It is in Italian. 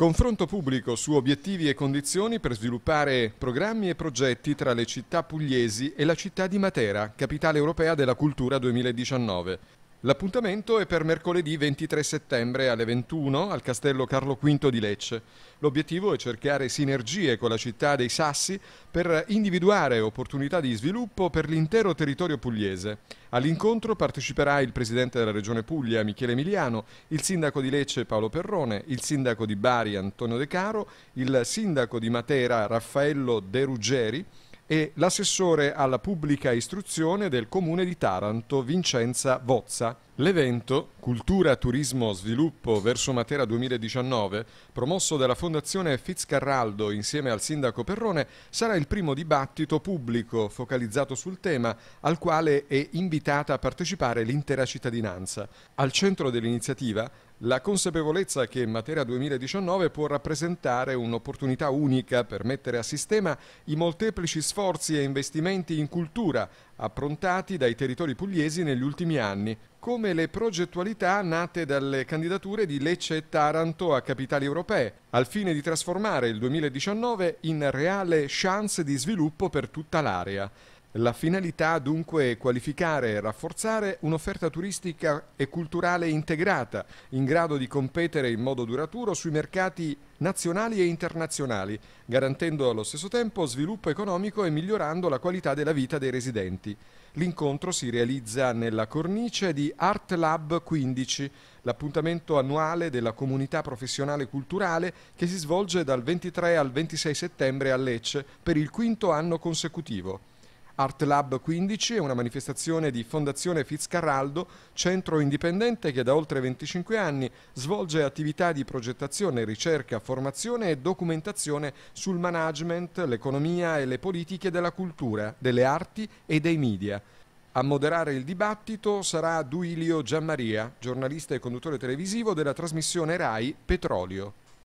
Confronto pubblico su obiettivi e condizioni per sviluppare programmi e progetti tra le città pugliesi e la città di Matera, capitale europea della cultura 2019. L'appuntamento è per mercoledì 23 settembre alle 21 al Castello Carlo V di Lecce. L'obiettivo è cercare sinergie con la città dei Sassi per individuare opportunità di sviluppo per l'intero territorio pugliese. All'incontro parteciperà il presidente della Regione Puglia Michele Emiliano, il sindaco di Lecce Paolo Perrone, il sindaco di Bari Antonio De Caro, il sindaco di Matera Raffaello De Ruggeri, e l'assessore alla pubblica istruzione del comune di Taranto, Vincenza Vozza. L'evento Cultura, Turismo, Sviluppo verso Matera 2019, promosso dalla Fondazione Fitzcarraldo insieme al sindaco Perrone, sarà il primo dibattito pubblico focalizzato sul tema al quale è invitata a partecipare l'intera cittadinanza. Al centro dell'iniziativa la consapevolezza che Matera 2019 può rappresentare un'opportunità unica per mettere a sistema i molteplici sforzi sforzi e investimenti in cultura approntati dai territori pugliesi negli ultimi anni, come le progettualità nate dalle candidature di Lecce e Taranto a capitali europee, al fine di trasformare il 2019 in reale chance di sviluppo per tutta l'area. La finalità dunque è qualificare e rafforzare un'offerta turistica e culturale integrata, in grado di competere in modo duraturo sui mercati nazionali e internazionali, garantendo allo stesso tempo sviluppo economico e migliorando la qualità della vita dei residenti. L'incontro si realizza nella cornice di Art Lab 15, l'appuntamento annuale della comunità professionale culturale che si svolge dal 23 al 26 settembre a Lecce per il quinto anno consecutivo. Art Lab 15 è una manifestazione di Fondazione Fitzcarraldo, centro indipendente che da oltre 25 anni svolge attività di progettazione, ricerca, formazione e documentazione sul management, l'economia e le politiche della cultura, delle arti e dei media. A moderare il dibattito sarà Duilio Giammaria, giornalista e conduttore televisivo della trasmissione RAI Petrolio.